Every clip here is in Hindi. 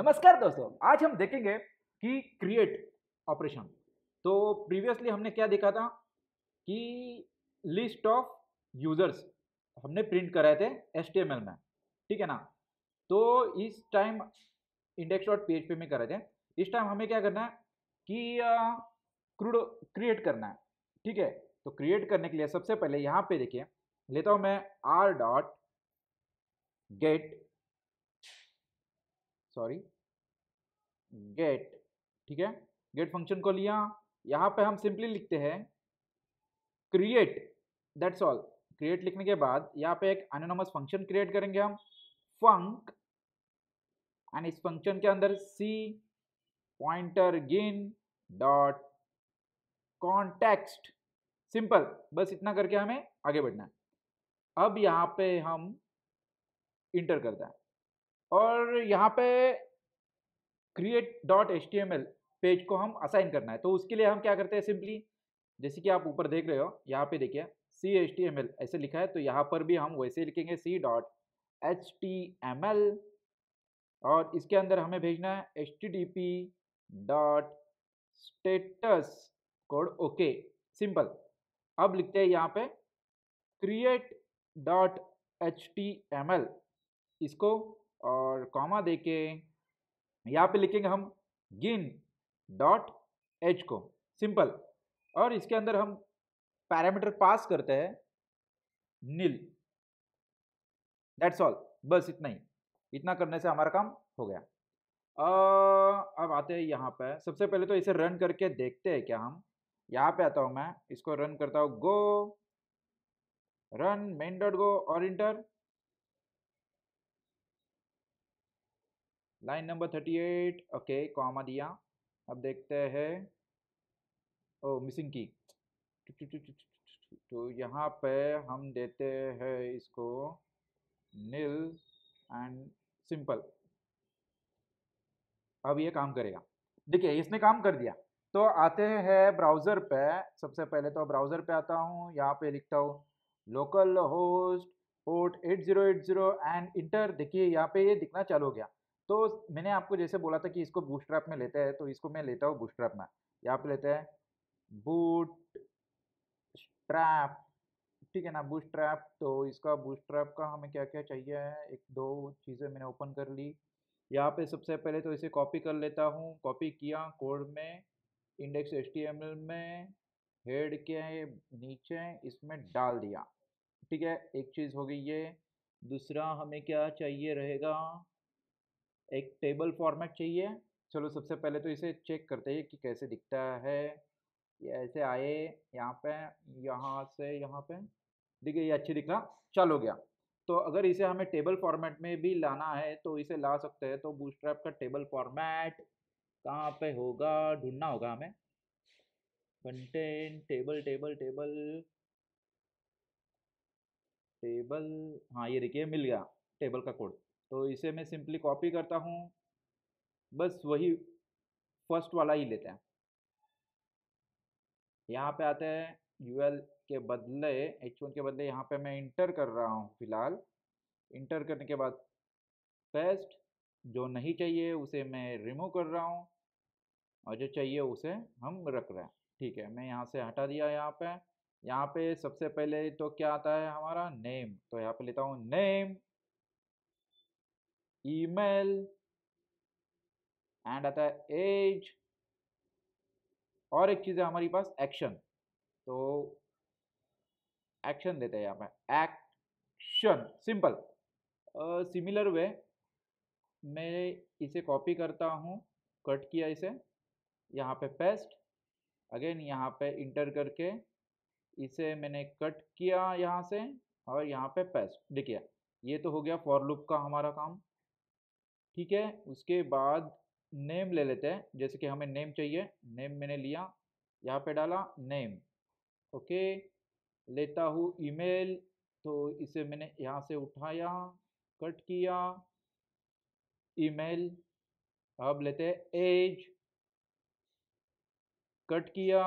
नमस्कार दोस्तों आज हम देखेंगे कि क्रिएट ऑपरेशन तो प्रीवियसली हमने क्या देखा था कि लिस्ट ऑफ यूजर्स हमने प्रिंट कराए थे एस में ठीक है ना तो इस टाइम इंडेक्स डॉट पी में कराए थे इस टाइम हमें क्या करना है कि क्रूड क्रिएट करना है ठीक है तो क्रिएट करने के लिए सबसे पहले यहाँ पे देखिए लेता हूँ मैं R dot get sorry get ठीक है गेट फंक्शन को लिया यहाँ पे हम सिंपली लिखते हैं क्रिएट दैट्स ऑल क्रिएट लिखने के बाद यहाँ पे एक अनोनमस फंक्शन क्रिएट करेंगे हम फंक एंड इस फंक्शन के अंदर C pointer gin dot context simple बस इतना करके हमें आगे बढ़ना है अब यहाँ पे हम इंटर करते हैं और यहाँ पे क्रिएट डॉट एच पेज को हम असाइन करना है तो उसके लिए हम क्या करते हैं सिंपली जैसे कि आप ऊपर देख रहे हो यहाँ पे देखिए C H T M L ऐसे लिखा है तो यहाँ पर भी हम वैसे लिखेंगे C dot H T M L और इसके अंदर हमें भेजना है H T T P dot status code okay simple अब लिखते हैं यहाँ पे create dot H T M L इसको और कॉमा दे के यहाँ पे लिखेंगे हम गिन डॉट एच को सिंपल और इसके अंदर हम पैरामीटर पास करते हैं नील दैट्स ऑल बस इतना ही इतना करने से हमारा काम हो गया आ, अब आते हैं यहाँ पे सबसे पहले तो इसे रन करके देखते हैं क्या हम यहाँ पे आता हूँ मैं इसको रन करता हूँ go run main dot go और enter line number thirty eight okay comma दिया अब देखते हैं ओ मिसिंग की तो यहाँ पे हम देते हैं इसको नील एंड सिंपल अब ये काम करेगा देखिए इसने काम कर दिया तो आते हैं ब्राउज़र पे सबसे पहले तो ब्राउज़र पे आता हूँ यहाँ पे लिखता हूँ local host port 8080 and enter देखिए यहाँ पे ये दिखना चालू हो गया तो मैंने आपको जैसे बोला था कि इसको बूस्ट्रैप में लेते हैं तो इसको मैं लेता हूँ बूस्ट्रैप में यहाँ पे लेते हैं बूट स्ट्रैप ठीक है ना बूस्ट्रैप तो इसका बूस्ट्रैप का हमें क्या क्या चाहिए एक दो चीज़ें मैंने ओपन कर ली यहाँ पे सबसे पहले तो इसे कॉपी कर लेता हूँ कॉपी किया कोड में इंडेक्स एस में हेड के नीचे इसमें डाल दिया ठीक है एक चीज़ हो गई ये दूसरा हमें क्या चाहिए रहेगा एक टेबल फॉर्मेट चाहिए चलो सबसे पहले तो इसे चेक करते हैं कि कैसे दिखता है ये ऐसे आए यहाँ पे यहाँ से यहाँ पे देखिए ये अच्छी दिख रहा चल हो गया तो अगर इसे हमें टेबल फॉर्मेट में भी लाना है तो इसे ला सकते हैं तो बूस्ट का टेबल फॉर्मेट कहाँ पे होगा ढूंढना होगा हमें content table table table table हाँ ये देखिए मिल गया टेबल का कोड तो इसे मैं सिंपली कॉपी करता हूँ बस वही फर्स्ट वाला ही लेते हैं यहाँ पे आते हैं यूएल के बदले एच वन के बदले यहाँ पे मैं इंटर कर रहा हूँ फिलहाल इंटर करने के बाद पेस्ट जो नहीं चाहिए उसे मैं रिमूव कर रहा हूँ और जो चाहिए उसे हम रख रहे हैं ठीक है मैं यहाँ से हटा दिया यहाँ पे यहाँ पे सबसे पहले तो क्या आता है हमारा नेम तो यहाँ पे लेता हूँ नेम email एंड आता है एज और एक चीज़ है हमारे पास एक्शन तो एक्शन देते हैं यहाँ पे एक्शन सिंपल सिमिलर वे मैं इसे कॉपी करता हूँ कट किया इसे यहाँ पे पेस्ट अगेन यहाँ पे इंटर करके इसे मैंने कट किया यहाँ से और यहाँ पे पेस्ट देखिए ये तो हो गया फॉर लूप का हमारा काम ठीक है उसके बाद नेम ले लेते हैं जैसे कि हमें नेम चाहिए नेम मैंने लिया यहाँ पे डाला नेम ओके लेता हूँ ईमेल तो इसे मैंने यहाँ से उठाया कट किया ईमेल अब लेते हैं एज कट किया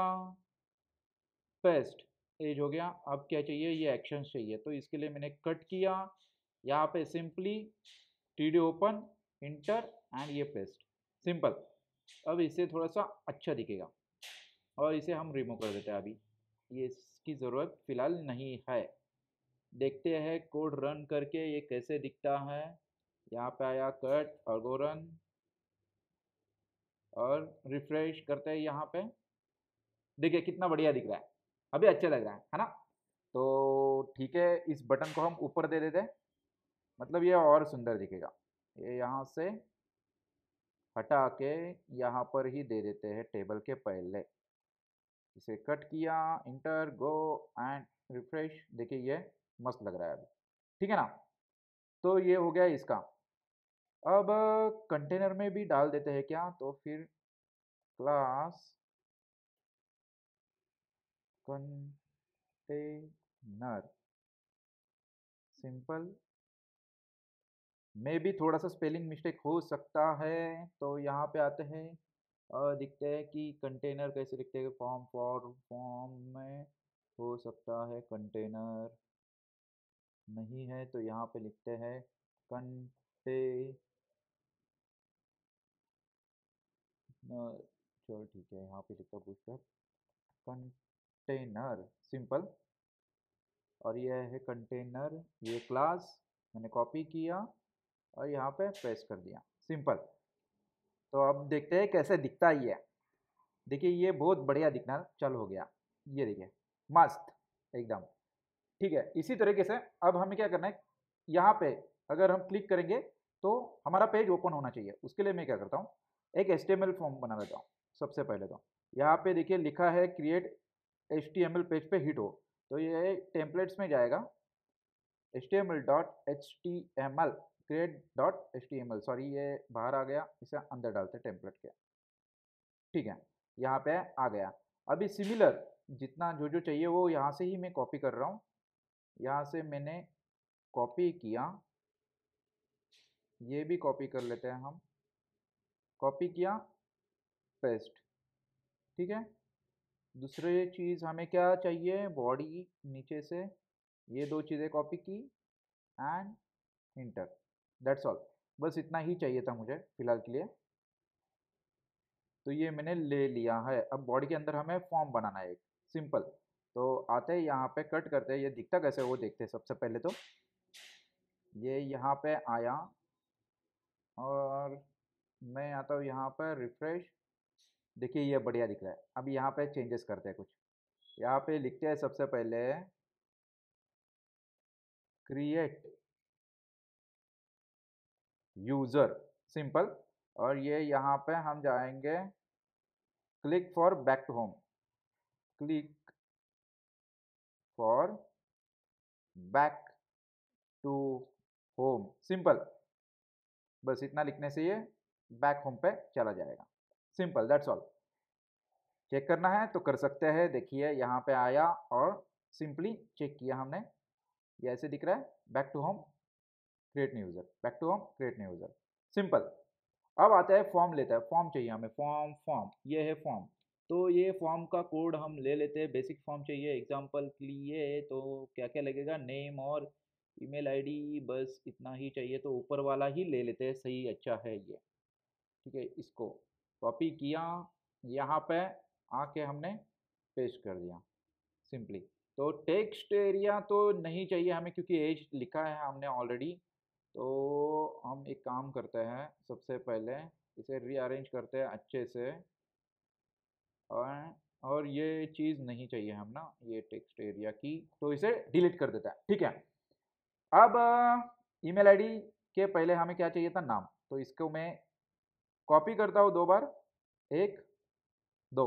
पेस्ट एज हो गया अब क्या चाहिए ये एक्शन चाहिए तो इसके लिए मैंने कट किया यहाँ पे simply T D open enter and ये पेस्ट सिंपल अब इसे थोड़ा सा अच्छा दिखेगा और इसे हम रिमूव कर देते हैं अभी ये इसकी ज़रूरत फ़िलहाल नहीं है देखते हैं कोड रन करके ये कैसे दिखता है यहाँ पे आया कट और और रिफ्रेश करते हैं यहाँ पे देखिए कितना बढ़िया दिख रहा है अभी अच्छा लग रहा है है ना तो ठीक है इस बटन को हम ऊपर दे देते हैं मतलब ये और सुंदर दिखेगा ये यहाँ से हटा के यहाँ पर ही दे देते हैं टेबल के पहले इसे कट किया इंटर गो एंड रिफ्रेश देखिए ये मस्त लग रहा है अभी ठीक है ना तो ये हो गया इसका अब कंटेनर में भी डाल देते हैं क्या तो फिर क्लास कंटेनर सिंपल मे भी थोड़ा सा स्पेलिंग मिस्टेक हो सकता है तो यहाँ पे आते हैं और दिखते हैं कि कंटेनर कैसे लिखते हैं फॉर्म फॉर फॉर्म में हो सकता है कंटेनर नहीं है तो यहाँ पे लिखते हैं कंटे चलो ठीक है यहाँ पे लिखता बूस्टर कंटेनर सिंपल और यह है कंटेनर ये क्लास मैंने कॉपी किया और यहाँ पे प्रेस कर दिया सिंपल तो अब देखते हैं कैसे दिखता है ये देखिए ये बहुत बढ़िया दिखना चल हो गया ये देखिए मस्त एकदम ठीक है इसी तरीके से अब हमें क्या करना है यहाँ पे अगर हम क्लिक करेंगे तो हमारा पेज ओपन होना चाहिए उसके लिए मैं क्या करता हूँ एक एस फॉर्म बना लेता हूँ सबसे पहले तो यहाँ पे देखिए लिखा है क्रिएट एच पेज पे हिट हो तो ये टेम्पलेट्स में जाएगा H T M L dot H T M L create dot H sorry ये बाहर आ गया इसे अंदर डालते टेम्पलेट के ठीक है यहाँ पे आ गया अभी सिमिलर जितना जो जो चाहिए वो यहाँ से ही मैं कॉपी कर रहा हूँ यहाँ से मैंने कॉपी किया ये भी कॉपी कर लेते हैं हम कॉपी किया पेस्ट ठीक है दूसरी चीज़ हमें क्या चाहिए बॉडी नीचे से ये दो चीज़ें कॉपी की एंड इंटर दैट्स ऑल बस इतना ही चाहिए था मुझे फ़िलहाल के लिए तो ये मैंने ले लिया है अब बॉडी के अंदर हमें फॉर्म बनाना है एक सिंपल तो आते हैं यहाँ पे कट करते हैं ये दिखता कैसे वो देखते हैं सबसे पहले तो ये यहाँ पे आया और मैं आता हूँ यहाँ पर रिफ्रेश देखिए ये बढ़िया दिख रहा है अब यहाँ पे चेंजेस करते हैं कुछ यहाँ पे लिखते हैं सबसे पहले क्रिएट यूज़र सिंपल और ये यहाँ पे हम जाएंगे click for back to home click for back to home simple बस इतना लिखने से ये बैक होम पे चला जाएगा सिंपल दैट्स ऑल चेक करना है तो कर सकते हैं देखिए यहाँ पे आया और सिंपली चेक किया हमने ये ऐसे दिख रहा है back to home create new user back to home create new user simple अब आता है फॉर्म लेता है फॉर्म चाहिए हमें फॉर्म फॉर्म ये है फॉर्म तो ये फॉर्म का कोड हम ले लेते हैं बेसिक फॉर्म चाहिए एग्जाम्पल के लिए तो क्या क्या लगेगा नेम और ईमेल आईडी बस इतना ही चाहिए तो ऊपर वाला ही ले लेते हैं सही अच्छा है ये ठीक है इसको कॉपी किया यहाँ पे आके हमने पेस्ट कर दिया सिंपली तो टेक्स्ट एरिया तो नहीं चाहिए हमें क्योंकि एज लिखा है हमने ऑलरेडी तो हम एक काम करते हैं सबसे पहले इसे रीअरेंज करते हैं अच्छे से और और ये चीज़ नहीं चाहिए हम ना ये टेक्स्ट एरिया की तो इसे डिलीट कर देता है ठीक है अब ईमेल आईडी के पहले हमें क्या चाहिए था नाम तो इसको मैं कॉपी करता हूँ दो बार एक दो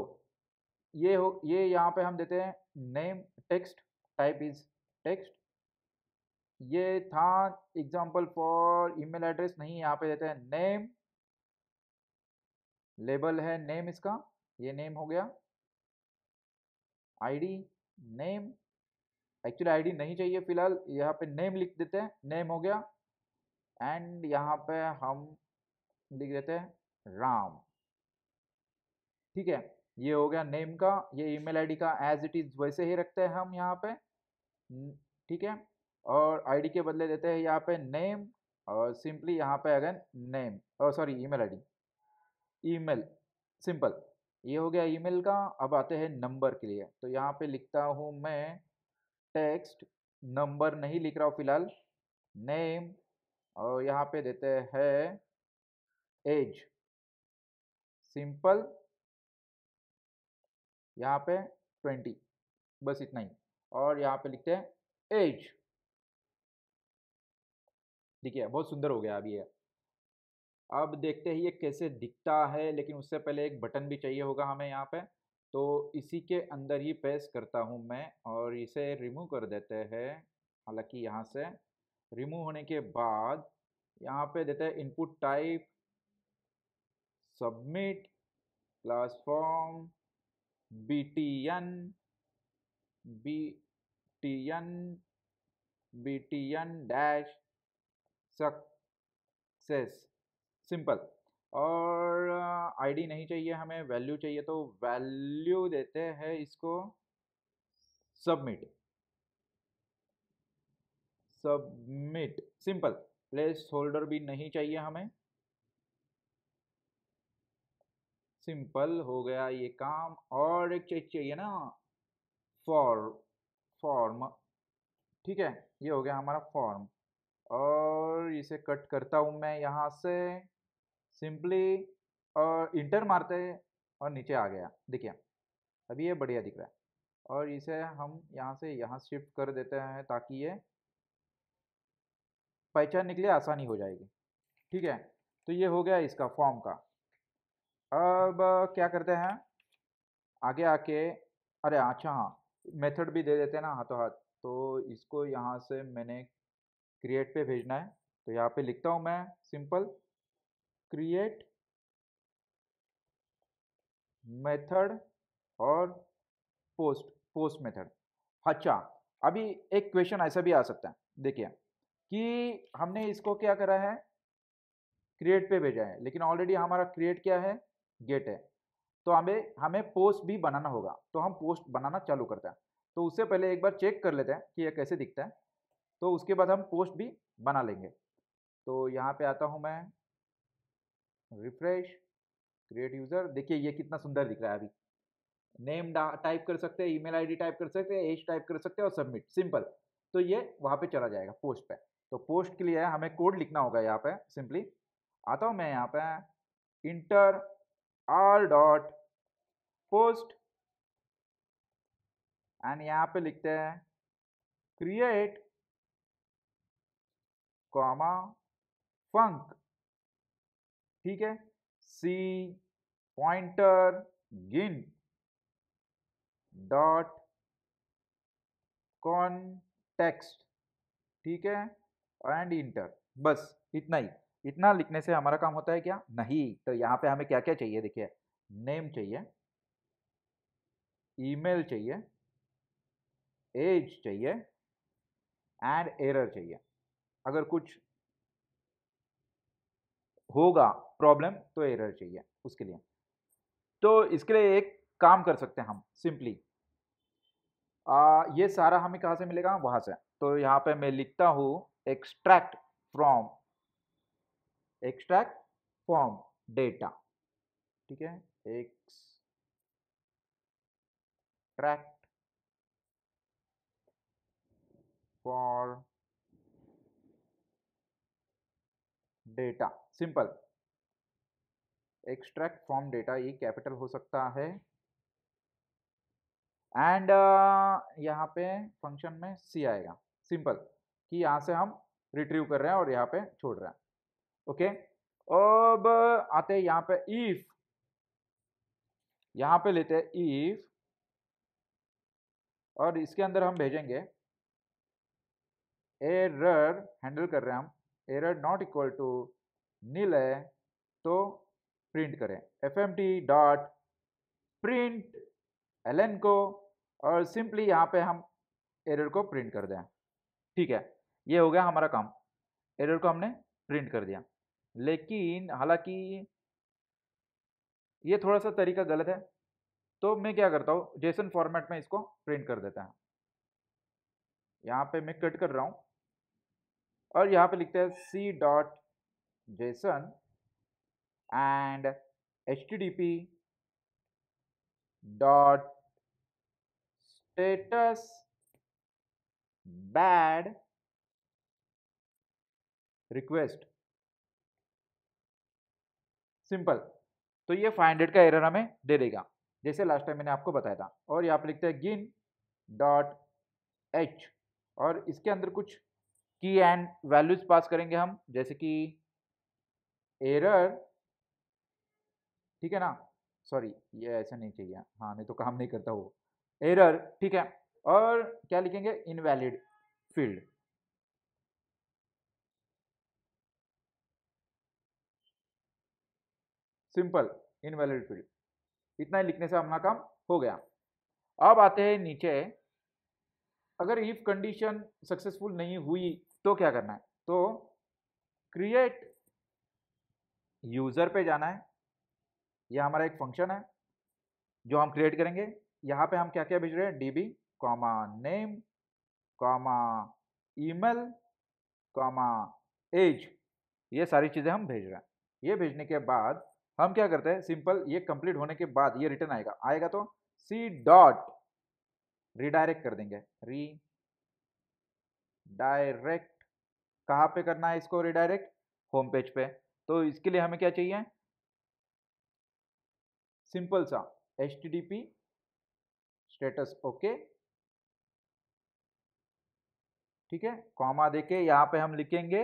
ये हो ये यहाँ पे हम देते हैं name text type is text ये था एग्जाम्पल फॉर ईमेल एड्रेस नहीं यहाँ पे देते हैं नेम लेबल है नेम इसका ये नेम हो गया आईडी नेम एक्चुअली आईडी नहीं चाहिए फिलहाल यहाँ पे नेम लिख देते हैं नेम हो गया एंड यहाँ पे हम लिख देते हैं राम ठीक है ये हो गया नेम का ये ईमेल आईडी का एज इट इज वैसे ही रखते हैं हम यहाँ पे ठीक है और आईडी के बदले देते हैं यहाँ पे नेम और सिंपली यहाँ पे अगेन नेम और sorry email ID email simple ये हो गया ईमेल का अब आते हैं नंबर के लिए तो यहाँ पे लिखता हूँ मैं टेक्स्ट नंबर नहीं लिख रहा हूँ फिलहाल नेम और यहाँ पे देते हैं एज सिंपल यहाँ पे ट्वेंटी बस इतना ही और यहाँ पे लिखते हैं एज देखिए बहुत सुंदर हो गया अब ये अब देखते हैं ये कैसे दिखता है लेकिन उससे पहले एक बटन भी चाहिए होगा हमें यहाँ पे तो इसी के अंदर ही पेस्ट करता हूँ मैं और इसे रिमूव कर देते हैं हालांकि यहाँ से रिमूव होने के बाद यहाँ पे देते हैं input type submit class form B T N B T N B T N dash success simple और आईडी नहीं चाहिए हमें वैल्यू चाहिए तो वैल्यू देते हैं इसको submit submit simple placeholder भी नहीं चाहिए हमें सिंपल हो गया ये काम और एक चीज चाहिए ना फॉर्म फॉर्म ठीक है ये हो गया हमारा फॉर्म और इसे कट करता हूँ मैं यहाँ से सिंपली और इंटर मारते और नीचे आ गया देखिए अभी ये बढ़िया दिख रहा है और इसे हम यहाँ से यहाँ शिफ्ट कर देते हैं ताकि ये पहचानने के लिए आसानी हो जाएगी ठीक है तो ये हो गया इसका फॉर्म का अब क्या करते हैं आगे आके अरे अच्छा हाँ मेथड भी दे देते हैं ना हाथों हाथ तो इसको यहाँ से मैंने क्रिएट पे भेजना है तो यहाँ पे लिखता हूँ मैं सिंपल क्रिएट मेथड और पोस्ट पोस्ट मेथड अच्छा अभी एक क्वेश्चन ऐसा भी आ सकता है देखिए कि हमने इसको क्या करा है क्रिएट पे भेजा है लेकिन ऑलरेडी हमारा क्रिएट क्या है गेट है तो हमें हमें पोस्ट भी बनाना होगा तो हम पोस्ट बनाना चालू करते हैं तो उससे पहले एक बार चेक कर लेते हैं कि यह कैसे दिखता है तो उसके बाद हम पोस्ट भी बना लेंगे तो यहाँ पे आता हूँ मैं रिफ्रेश क्रिएट यूज़र देखिए ये कितना सुंदर दिख रहा है अभी नेम टाइप कर सकते हैं ईमेल आईडी टाइप कर सकते हैं एज टाइप कर सकते हैं और सबमिट सिंपल तो ये वहाँ पे चला जाएगा पोस्ट पे तो पोस्ट के लिए हमें कोड लिखना होगा यहाँ पे सिंपली आता हूँ मैं यहाँ पे enter R dot post and यहाँ पे लिखते हैं क्रिएट कॉमा फंक ठीक है C pointer gin dot context ठीक है एंड इंटर बस इतना ही इतना लिखने से हमारा काम होता है क्या नहीं तो यहाँ पे हमें क्या क्या चाहिए देखिए नेम चाहिए ईमेल चाहिए एज चाहिए एंड एरर चाहिए अगर कुछ होगा प्रॉब्लम तो एरर चाहिए उसके लिए तो इसके लिए एक काम कर सकते हैं हम सिंपली ये सारा हमें कहाँ से मिलेगा वहाँ से तो यहाँ पे मैं लिखता हूँ extract from extract from data ठीक है extract for data simple extract from data ये कैपिटल हो सकता है एंड uh, यहाँ पे फंक्शन में सी आएगा सिंपल कि यहाँ से हम रिट्रीव कर रहे हैं और यहाँ पे छोड़ रहे हैं ओके okay? अब आते हैं यहाँ पे इफ यहाँ पे लेते हैं इफ और इसके अंदर हम भेजेंगे एरर हैंडल कर रहे हैं हम error not equal to nil है तो प्रिंट करें F M T dot print L N को और सिंपली यहाँ पे हम एरर को प्रिंट कर दें ठीक है ये हो गया हमारा काम एरर को हमने प्रिंट कर दिया लेकिन हालांकि ये थोड़ा सा तरीका गलत है तो मैं क्या करता हूँ जेसन फॉर्मेट में इसको प्रिंट कर देता हूँ यहाँ पे मैं कट कर रहा हूँ और यहाँ पे लिखते हैं C dot JSON and H T T P dot status bad request simple तो ये फाइव हंड्रेड का एरर हमें दे देगा जैसे लास्ट टाइम मैंने आपको बताया था और यहाँ पे लिखते हैं गिन डॉट एच और इसके अंदर कुछ की एंड वैल्यूज पास करेंगे हम जैसे कि एरर ठीक है ना सॉरी ये ऐसा नहीं चाहिए हाँ नहीं तो काम नहीं करता वो एरर ठीक है और क्या लिखेंगे invalid field simple invalid field इतना ही लिखने से अपना काम हो गया अब आते हैं नीचे अगर इफ कंडीशन सक्सेसफुल नहीं हुई तो क्या करना है तो क्रिएट यूज़र पे जाना है यह हमारा एक फंक्शन है जो हम क्रिएट करेंगे यहाँ पे हम क्या क्या भेज रहे हैं DB comma name comma email comma age ये सारी चीज़ें हम भेज रहे हैं ये भेजने के बाद हम क्या करते हैं सिंपल ये कंप्लीट होने के बाद ये रिटर्न आएगा आएगा तो सी डॉट रिडायरेक्ट कर देंगे री डायरेक्ट कहाँ पे करना है इसको रिडायरेक्ट होम पेज पे तो इसके लिए हमें क्या चाहिए सिंपल सा H T T P status okay ठीक है कॉमा देके यहाँ पे हम लिखेंगे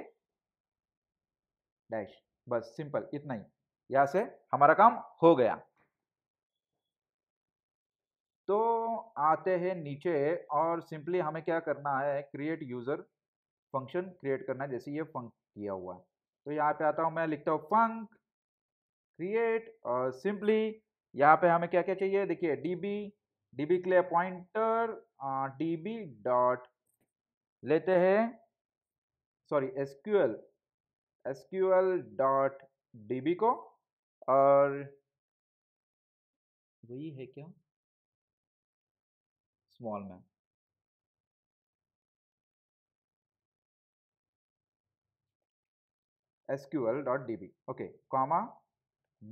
डैश बस सिंपल इतना ही यहाँ से हमारा काम हो गया तो आते हैं नीचे और सिंपली हमें क्या करना है क्रिएट यूज़र फंक्शन क्रिएट करना है जैसे ये फंक किया हुआ है तो यहाँ पे आता हूँ मैं लिखता हूँ फंक क्रिएट और सिंपली यहाँ पे हमें क्या क्या चाहिए देखिए डी बी डी बी के लिए पॉइंटर डी बी डॉट लेते हैं sorry S Q L S Q L dot D B को और वही है क्या स्मॉल में sql.db okay comma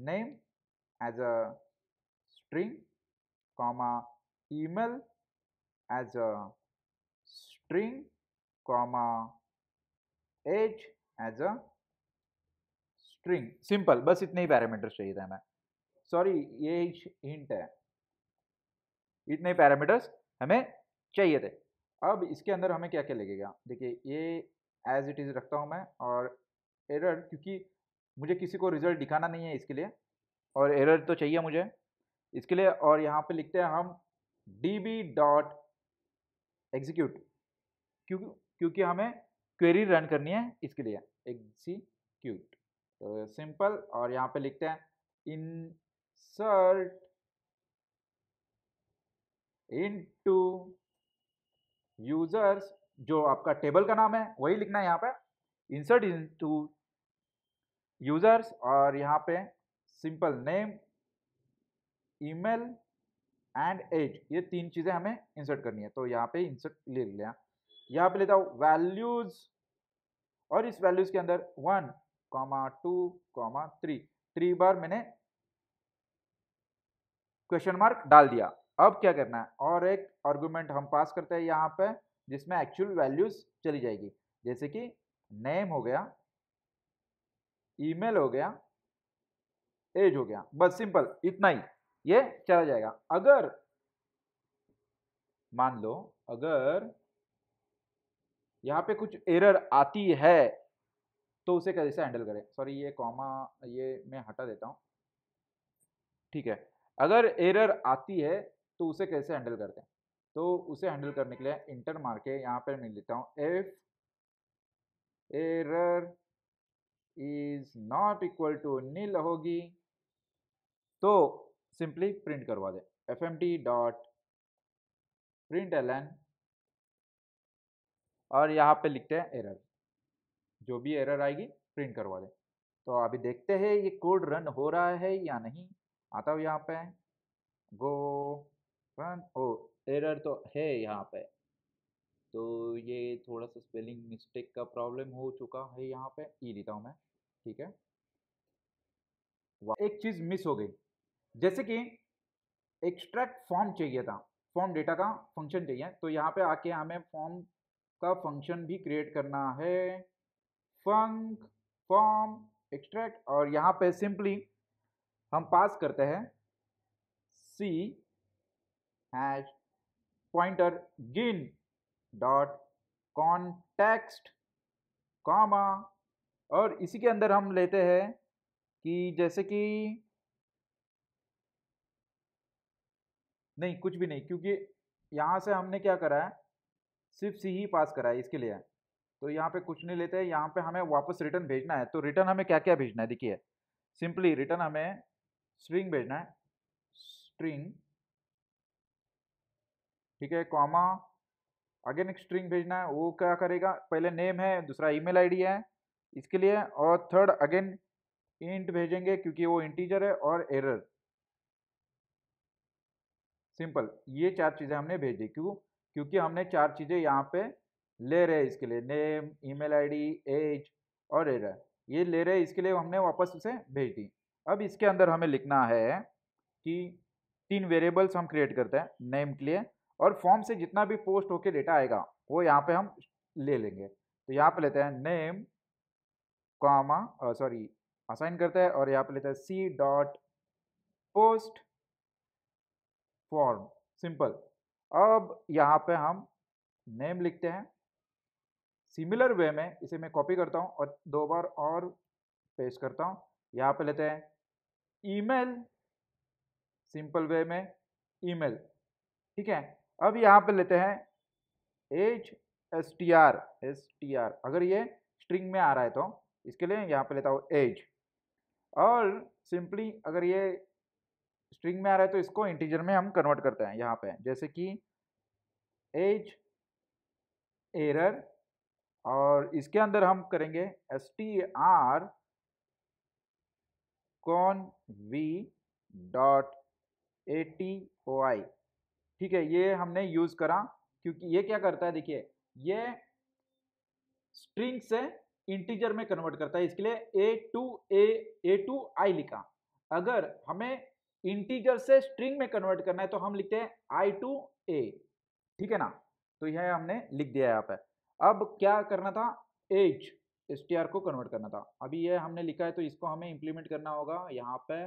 name as a string comma email as a string comma age as a string simple बस इतने ही पैरामीटर्स चाहिए था हमें सॉरी ये हिंट है इतने ही पैरामीटर्स हमें चाहिए थे अब इसके अंदर हमें क्या क्या लगेगा देखिए ये एज इट इज़ रखता हूँ मैं और एरर क्योंकि मुझे किसी को रिज़ल्ट दिखाना नहीं है इसके लिए और एरर तो चाहिए मुझे इसके लिए और यहाँ पे लिखते हैं हम डी बी डॉट एग्जीक्यूट क्यों क्योंकि हमें क्वेरी रन करनी है इसके लिए एग्जीक्यूट तो सिंपल और यहाँ पे लिखते हैं इंसर्ट इनटू यूजर्स जो आपका टेबल का नाम है वही लिखना है यहाँ पे इंसर्ट इनटू यूजर्स और यहाँ पे simple name email and age ये तीन चीज़ें हमें इंसर्ट करनी है तो यहाँ पे इंसर्ट ले लिया यहाँ पे लेता हूँ वैल्यूज और इस वैल्यूज के अंदर one comma two comma three three बार मैंने क्वेश्चन मार्क डाल दिया अब क्या करना है और एक आर्गूमेंट हम पास करते हैं यहाँ पे जिसमें एक्चुअल वैल्यूज चली जाएगी जैसे कि नेम हो गया ईमेल हो गया एज हो गया बस सिंपल इतना ही ये चला जाएगा अगर मान लो अगर यहाँ पे कुछ एरर आती है तो उसे कैसे हैंडल करें सॉरी ये कॉमा ये मैं हटा देता हूँ ठीक है अगर एरर आती है तो उसे कैसे हैंडल करते हैं तो उसे हैंडल करने के लिए इंटर मार के यहाँ पर मैं लेता हूँ if error is not equal to nil होगी तो सिंपली प्रिंट करवा दें F M T dot print L N और यहाँ पे लिखते हैं एरर जो भी एरर आएगी प्रिंट करवा दें तो अभी देखते हैं ये कोड रन हो रहा है या नहीं आता हूँ यहाँ पे गो रन ओ एरर तो है यहाँ पे तो ये थोड़ा सा स्पेलिंग मिस्टेक का प्रॉब्लम हो चुका है यहाँ पे ई e देता हूँ मैं ठीक है एक चीज मिस हो गई जैसे कि एक्सट्रैक्ट फॉर्म चाहिए था फॉर्म डेटा का फंक्शन चाहिए तो यहाँ पे आके हमें फॉर्म का फंक्शन भी क्रिएट करना है फंक फॉर्म एक्सट्रैक्ट और यहाँ पे सिंपली हम पास करते हैं C hash pointer gin dot context comma और इसी के अंदर हम लेते हैं कि जैसे कि नहीं कुछ भी नहीं क्योंकि यहाँ से हमने क्या करा है सिर्फ सी ही पास करा है इसके लिए तो यहाँ पे कुछ नहीं लेते हैं यहाँ पे हमें वापस रिटर्न भेजना है तो रिटर्न हमें क्या क्या भेजना है देखिए सिंपली रिटर्न हमें स्ट्रिंग भेजना है स्ट्रिंग ठीक है कॉमा अगेन एक स्ट्रिंग भेजना है वो क्या करेगा पहले नेम है दूसरा ईमेल आईडी है इसके लिए और थर्ड अगेन इंट भेजेंगे क्योंकि वो इंटीजर है और एरर सिंपल ये चार चीज़ें हमने भेज दी क्यों क्योंकि हमने चार चीज़ें यहाँ पे ले रहे हैं इसके लिए नेम ईमेल आईडी एज और एरर ये ले रहे हैं इसके लिए हमने वापस उसे भेज दी अब इसके अंदर हमें लिखना है कि तीन वेरिएबल्स हम क्रिएट करते हैं नेम के लिए और फॉर्म से जितना भी पोस्ट होके डेटा आएगा वो यहाँ पे हम ले लेंगे तो यहाँ पे लेते हैं नेम कॉमा सॉरी असाइन करता है और यहाँ पे लेता है C dot post form simple अब यहाँ पे हम नेम लिखते हैं सिमिलर वे में इसे मैं कॉपी करता हूँ और दो बार और पेस्ट करता हूँ यहाँ पे लेते हैं ईमेल सिंपल वे में ईमेल ठीक है अब यहाँ पे लेते हैं H S T R S T R अगर ये स्ट्रिंग में आ रहा है तो इसके लिए यहाँ पे लेता हूँ एज और सिंपली अगर ये स्ट्रिंग में आ रहा है तो इसको इंटीजर में हम कन्वर्ट करते हैं यहाँ पे जैसे कि एज एरर और इसके अंदर हम करेंगे S T R con V dot A T O I ठीक है ये हमने यूज़ करा क्योंकि ये क्या करता है देखिए ये स्ट्रिंग से इंटीजर में कन्वर्ट करता है इसके लिए ए टू ए ए टू आई लिखा अगर हमें इंटीजर से स्ट्रिंग में कन्वर्ट करना है तो हम लिखते हैं आई टू ए ठीक है ना तो यह हमने लिख दिया यहाँ पे अब क्या करना था एज एस को कन्वर्ट करना था अभी यह हमने लिखा है तो इसको हमें इंप्लीमेंट करना होगा यहाँ पे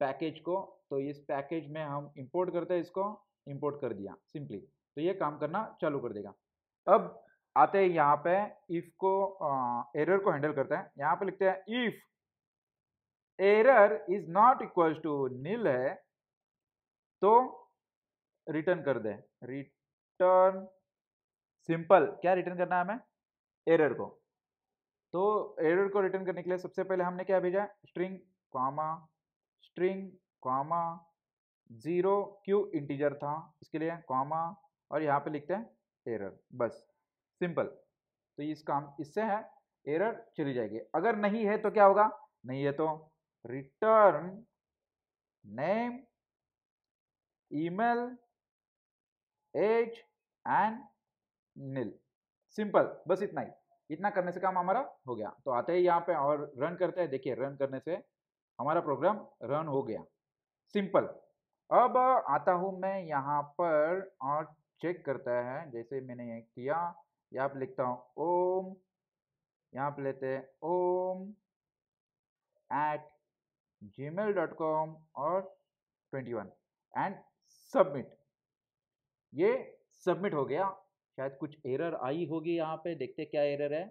पैकेज को तो इस पैकेज में हम इंपोर्ट करते हैं इसको इंपोर्ट कर दिया सिंपली तो ये काम करना चालू कर देगा अब आते हैं यहाँ पे इफ को एरर को हैंडल करते हैं यहाँ पे लिखते हैं if error is not equal to nil है तो रिटर्न कर दे रिटर्न सिंपल क्या रिटर्न करना है हमें एरर को तो एरर को रिटर्न करने के लिए सबसे पहले हमने क्या भेजा string comma string comma zero क्यू इंटीजर था इसके लिए कॉमा और यहाँ पे लिखते हैं एरर बस सिंपल तो इस काम इससे है एरर चली जाएगी अगर नहीं है तो क्या होगा नहीं है तो return name email age and nil simple बस इतना ही इतना करने से काम हमारा हो गया तो आते हैं यहाँ पे और रन करते हैं देखिए रन करने से हमारा प्रोग्राम रन हो गया सिंपल अब आता हूँ मैं यहाँ पर और चेक करता है जैसे मैंने ये किया यहाँ पे लिखता हूँ ओम यहाँ पे लेते हैं Om at gmail dot com और ट्वेंटी वन एंड सबमिट ये सबमिट हो गया शायद कुछ एरर आई होगी यहाँ पे देखते क्या एरर है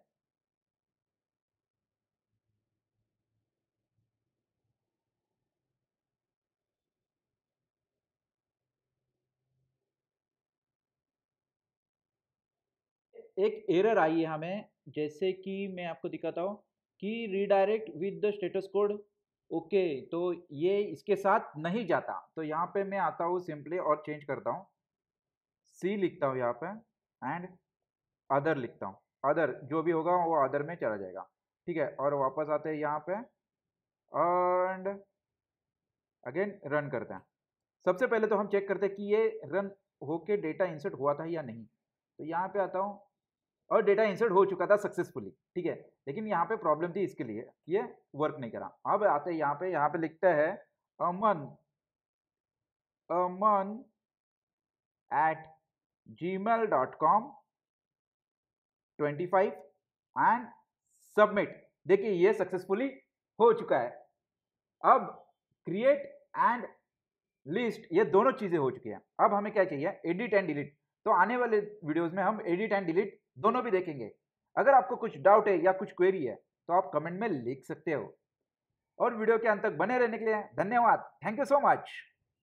एक एरर आई है हमें जैसे कि मैं आपको दिखाता हूँ कि redirect with the status code okay तो ये इसके साथ नहीं जाता तो यहाँ पे मैं आता हूँ सिंपली और चेंज करता हूँ सी लिखता हूँ यहाँ पे एंड अदर लिखता हूँ अदर जो भी होगा वो अदर में चला जाएगा ठीक है और वापस आते हैं यहाँ पे एंड अगेन रन करते हैं सबसे पहले तो हम चेक करते हैं कि ये रन होके डेटा इंसर्ट हुआ था या नहीं तो यहाँ पे आता हूँ और डेटा इंसर्ट हो चुका था सक्सेसफुली ठीक है लेकिन यहाँ पे प्रॉब्लम थी इसके लिए ये वर्क नहीं करा अब आते यहाँ पे यहाँ पे लिखता है Aman Aman at gmail dot com twenty five and submit देखिए ये सक्सेसफुली हो चुका है अब क्रिएट एंड लिस्ट ये दोनों चीज़ें हो चुकी हैं अब हमें क्या चाहिए एडिट एंड डिलीट तो आने वाले वीडियोस में हम एडिट एंड डिलीट दोनों भी देखेंगे अगर आपको कुछ डाउट है या कुछ क्वेरी है तो आप कमेंट में लिख सकते हो और वीडियो के अंत तक बने रहने के लिए धन्यवाद थैंक यू सो मच